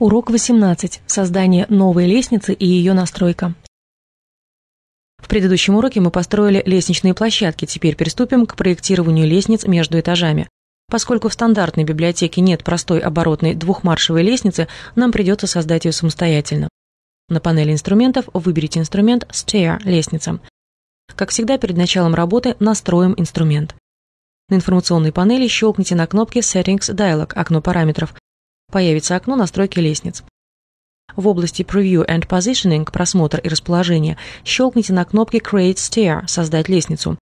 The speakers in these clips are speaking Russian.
Урок 18. Создание новой лестницы и ее настройка. В предыдущем уроке мы построили лестничные площадки, теперь приступим к проектированию лестниц между этажами. Поскольку в стандартной библиотеке нет простой оборотной двухмаршевой лестницы, нам придется создать ее самостоятельно. На панели инструментов выберите инструмент «Stair» – «Лестница». Как всегда, перед началом работы настроим инструмент. На информационной панели щелкните на кнопке «Settings Dialog» – окно параметров, Появится окно настройки лестниц. В области Preview and Positioning просмотр и расположение щелкните на кнопке Create Stair – создать лестницу.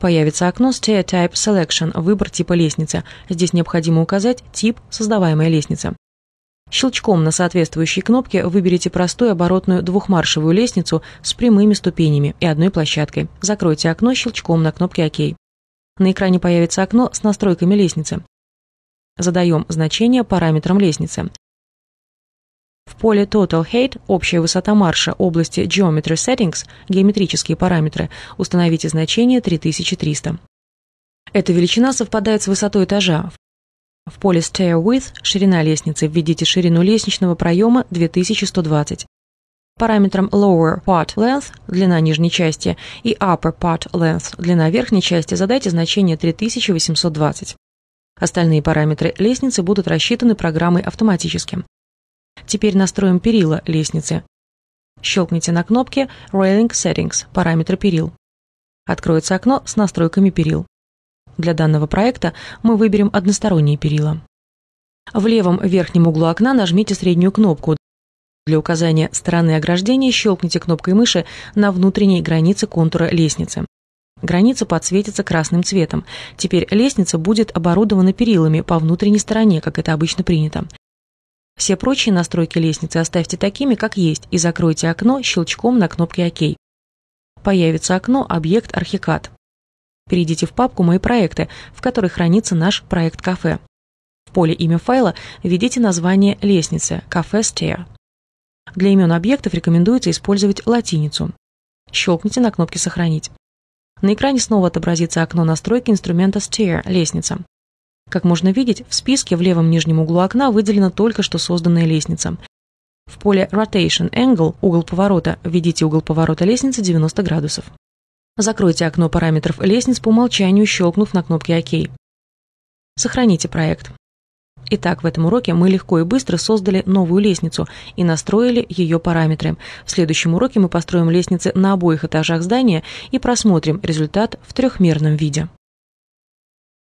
Появится окно Stair Type Selection – выбор типа лестницы. Здесь необходимо указать тип создаваемой лестницы. Щелчком на соответствующей кнопке выберите простую оборотную двухмаршевую лестницу с прямыми ступенями и одной площадкой. Закройте окно щелчком на кнопке «Ок». На экране появится окно с настройками лестницы. Задаем значение параметрам лестницы. В поле Total Height общая высота марша области Geometry Settings, геометрические параметры, установите значение 3300. Эта величина совпадает с высотой этажа. В поле Stair Width ширина лестницы введите ширину лестничного проема 2120. Параметрам Lower Part Length – длина нижней части и Upper Part Length – длина верхней части задайте значение 3820. Остальные параметры лестницы будут рассчитаны программой автоматически. Теперь настроим перила лестницы. Щелкните на кнопке Railing Settings – параметры перил. Откроется окно с настройками перил. Для данного проекта мы выберем односторонние перила. В левом верхнем углу окна нажмите среднюю кнопку. Для указания стороны ограждения щелкните кнопкой мыши на внутренней границе контура лестницы. Граница подсветится красным цветом. Теперь лестница будет оборудована перилами по внутренней стороне, как это обычно принято. Все прочие настройки лестницы оставьте такими, как есть, и закройте окно щелчком на кнопке «Ок». Появится окно «Объект Архикад». Перейдите в папку «Мои проекты», в которой хранится наш проект кафе. В поле имя файла введите название лестницы «Кафе Stair». Для имен объектов рекомендуется использовать латиницу. Щелкните на кнопке «Сохранить». На экране снова отобразится окно настройки инструмента Stair – лестница. Как можно видеть, в списке в левом нижнем углу окна выделена только что созданная лестница. В поле Rotation Angle – угол поворота введите угол поворота лестницы 90 градусов. Закройте окно параметров лестниц по умолчанию, щелкнув на кнопке «Ок». Сохраните проект. Итак, в этом уроке мы легко и быстро создали новую лестницу и настроили ее параметры. В следующем уроке мы построим лестницы на обоих этажах здания и просмотрим результат в трехмерном виде.